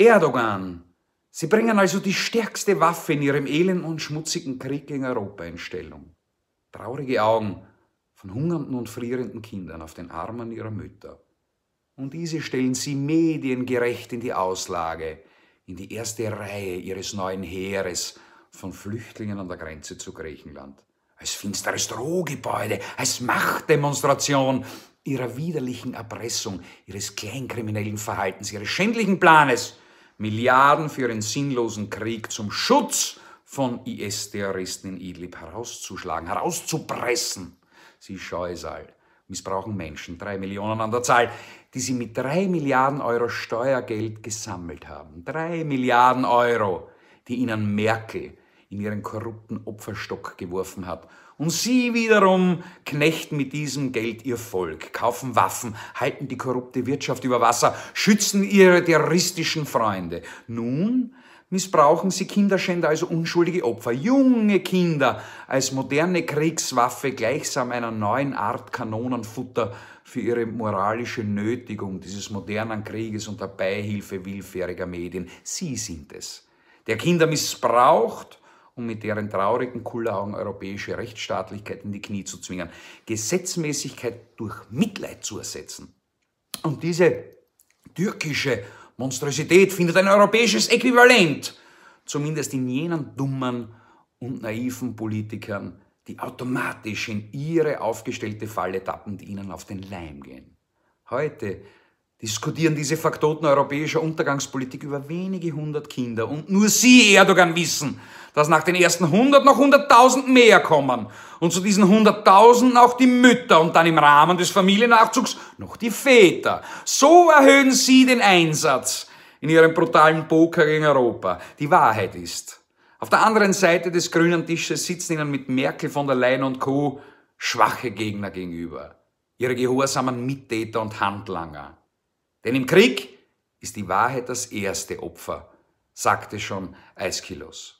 Erdogan. Sie bringen also die stärkste Waffe in ihrem elenden und schmutzigen Krieg gegen Europa in Stellung. Traurige Augen von hungernden und frierenden Kindern auf den Armen ihrer Mütter. Und diese stellen sie mediengerecht in die Auslage, in die erste Reihe ihres neuen Heeres von Flüchtlingen an der Grenze zu Griechenland. Als finsteres Drohgebäude, als Machtdemonstration ihrer widerlichen Erpressung, ihres kleinkriminellen Verhaltens, ihres schändlichen Planes – Milliarden für einen sinnlosen Krieg zum Schutz von IS-Terroristen in Idlib herauszuschlagen, herauszupressen. Sie Scheusal missbrauchen Menschen, drei Millionen an der Zahl, die sie mit drei Milliarden Euro Steuergeld gesammelt haben. Drei Milliarden Euro, die ihnen Merkel in ihren korrupten Opferstock geworfen hat. Und sie wiederum knechten mit diesem Geld ihr Volk, kaufen Waffen, halten die korrupte Wirtschaft über Wasser, schützen ihre terroristischen Freunde. Nun missbrauchen sie Kinderschänder als unschuldige Opfer, junge Kinder als moderne Kriegswaffe, gleichsam einer neuen Art Kanonenfutter für ihre moralische Nötigung dieses modernen Krieges und der Beihilfe willfähriger Medien. Sie sind es, der Kinder missbraucht und mit deren traurigen Kulleraugen europäische Rechtsstaatlichkeit in die Knie zu zwingen, Gesetzmäßigkeit durch Mitleid zu ersetzen. Und diese türkische Monstrosität findet ein europäisches Äquivalent, zumindest in jenen dummen und naiven Politikern, die automatisch in ihre aufgestellte Falle tappen, die ihnen auf den Leim gehen. Heute diskutieren diese Faktoten europäischer Untergangspolitik über wenige hundert Kinder. Und nur Sie, Erdogan, wissen, dass nach den ersten hundert noch hunderttausend mehr kommen. Und zu diesen hunderttausenden auch die Mütter und dann im Rahmen des Familiennachzugs noch die Väter. So erhöhen Sie den Einsatz in Ihrem brutalen Poker gegen Europa. Die Wahrheit ist, auf der anderen Seite des grünen Tisches sitzen Ihnen mit Merkel, von der Leyen und Co. schwache Gegner gegenüber. Ihre gehorsamen Mittäter und Handlanger. Denn im Krieg ist die Wahrheit das erste Opfer, sagte schon Aischylos.